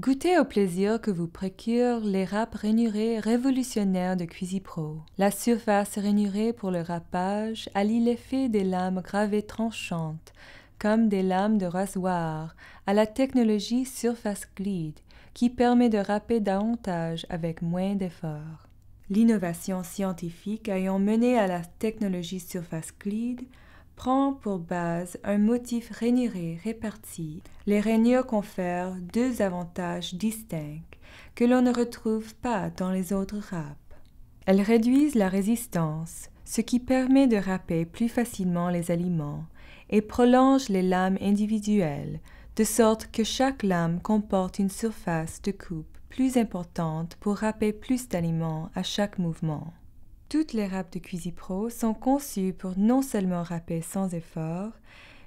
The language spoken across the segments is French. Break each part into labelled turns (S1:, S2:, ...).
S1: Goûtez au plaisir que vous procure les râpes rainurées révolutionnaires de Cuisipro. La surface rainurée pour le râpage allie l'effet des lames gravées tranchantes, comme des lames de rasoir, à la technologie surface glide, qui permet de râper davantage avec moins d'effort. L'innovation scientifique ayant mené à la technologie surface glide, prend pour base un motif rainuré réparti. Les rainures confèrent deux avantages distincts que l'on ne retrouve pas dans les autres râpes. Elles réduisent la résistance, ce qui permet de râper plus facilement les aliments, et prolongent les lames individuelles, de sorte que chaque lame comporte une surface de coupe plus importante pour râper plus d'aliments à chaque mouvement. Toutes les râpes de Cuisipro sont conçues pour non seulement râper sans effort,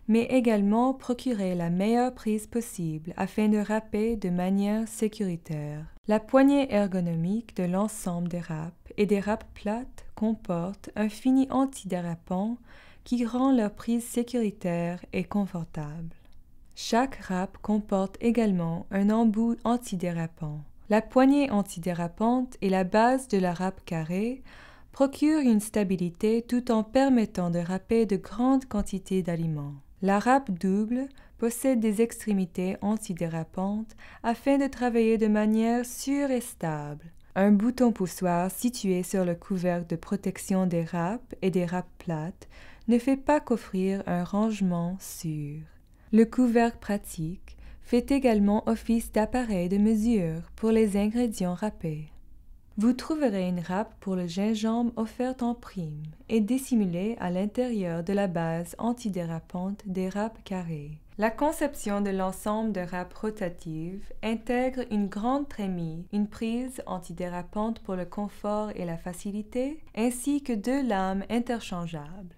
S1: mais également procurer la meilleure prise possible afin de râper de manière sécuritaire. La poignée ergonomique de l'ensemble des râpes et des râpes plates comporte un fini antidérapant qui rend leur prise sécuritaire et confortable. Chaque râpe comporte également un embout antidérapant. La poignée antidérapante est la base de la râpe carrée procure une stabilité tout en permettant de râper de grandes quantités d'aliments. La râpe double possède des extrémités antidérapantes afin de travailler de manière sûre et stable. Un bouton poussoir situé sur le couvercle de protection des râpes et des râpes plates ne fait pas qu'offrir un rangement sûr. Le couvercle pratique fait également office d'appareil de mesure pour les ingrédients râpés. Vous trouverez une râpe pour le gingembre offerte en prime et dissimulée à l'intérieur de la base antidérapante des râpes carrées. La conception de l'ensemble de râpes rotatives intègre une grande trémie, une prise antidérapante pour le confort et la facilité, ainsi que deux lames interchangeables.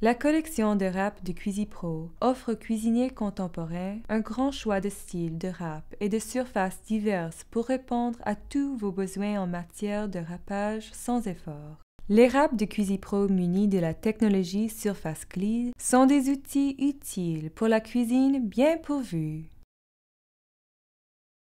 S1: La collection de râpes de Cuisipro offre aux cuisiniers contemporains un grand choix de styles de râpes et de surfaces diverses pour répondre à tous vos besoins en matière de râpage sans effort. Les râpes de Cuisipro munis de la technologie Surface Clean sont des outils utiles pour la cuisine bien pourvue.